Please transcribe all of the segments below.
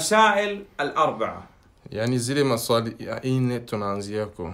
المسائل الأربعة يعني زي يعني إيه تنانزيكو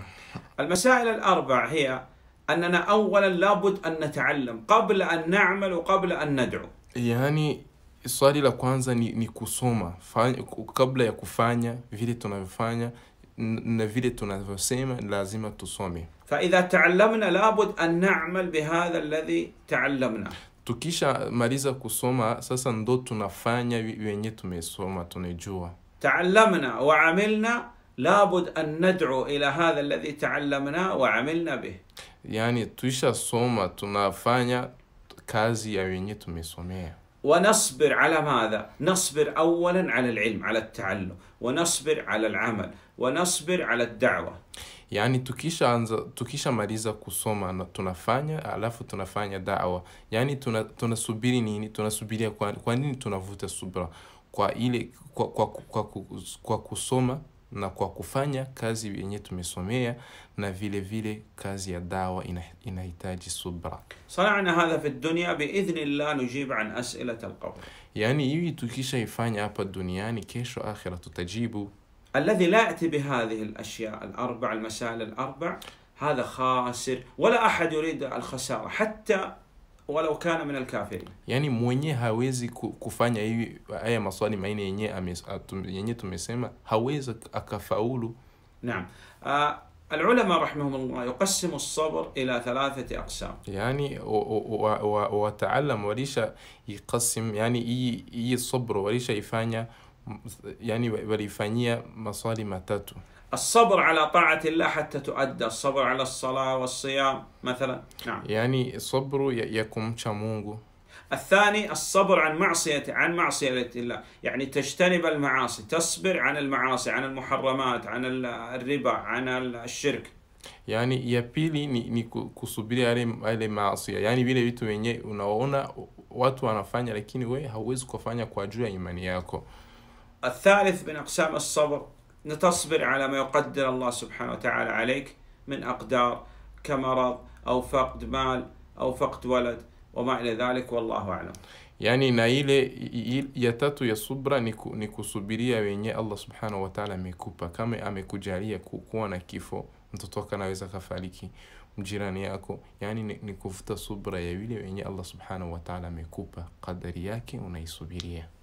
المسائل الأربعة هي أننا أولا لابد أن نتعلم قبل أن نعمل وقبل أن ندعو يعني swali la kwanza ni, ni kusoma Fanya, kabla ya kufanya vile tunavyofanya na vile tunavyosema lazima tusome فإذا تعلمنا لابد أن نعمل بهذا الذي تعلمناه tukishamaliza kusoma sasa ndo tunafanya wenye tumesoma tunajua تعلمنا وعملنا لابد أن ندعو إلى هذا الذي تعلمنا وعملنا به يعني تويشا سوما تنافانيا كازي يويني تميسوميا ونصبر على ماذا؟ نصبر أولا على العلم على التعلم ونصبر على العمل ونصبر على الدعوة yani tukishaanza tukishamaliza kusoma na tunafanya alafu tunafanya dawa tunasubiri yaani tuna, tunasubiri nini tunasubiria kwa, kwa nini tunavuta subra kwa ile kwa, kwa, kwa, kwa, kwa kusoma na kwa kufanya kazi yenye tumesomea na vile vile kazi ya dawa inahitaji subra. Sanana hadha fi dunya nujib an as'ilat alqabr, yani hivi tukishaifanya hapa duniani, kesho akhira tutajibu الذي لا يأتي بهذه الأشياء الأربع المسائل الأربع هذا خاسر ولا أحد يريد الخسارة حتى ولو كان من الكافرين يعني mwenye هاويزي kufanya أي مصالي maswali يني yenye yenye tumesema أكفاولو نعم العلماء رحمهم الله يقسم الصبر إلى ثلاثة أقسام يعني وتعلم وليش يقسم يعني إي الصبر وليش يفانيا يعني walifanyia maswali matatu الصبر على طاعة الله حتى تؤدى الصبر على الصلاة والصيام مثلا نعم يعني الصبر يكون شامونغو الثاني الصبر عن معصية عن معصية الله يعني تجتنب المعاصي تصبر عن المعاصي عن المحرمات عن الربا عن الشرك يعني يبيلي ني ني ni على على معصية يعني بيلي vile ونا ونا واتو انا wanafanya lakini we hauwezi kufanya كواجوا ايمانياكو الثالث من أقسام الصبر نتصبر على ما يقدر الله سبحانه وتعالى عليك من أقدار كمرض أو فقد مال أو فقد ولد وما إلى ذلك والله أعلم يعني نايلة يتاتو يصبر نكو, نكو صبرية وينية الله سبحانه وتعالى ميكوبا كما أميكو جارية كوانا كيفو نتطوك نويزا كفاليكي مجيراني أكو يعني نكوفتا صبرة يويلة وينية الله سبحانه وتعالى ميكوبا قدرياكي وناي صبرية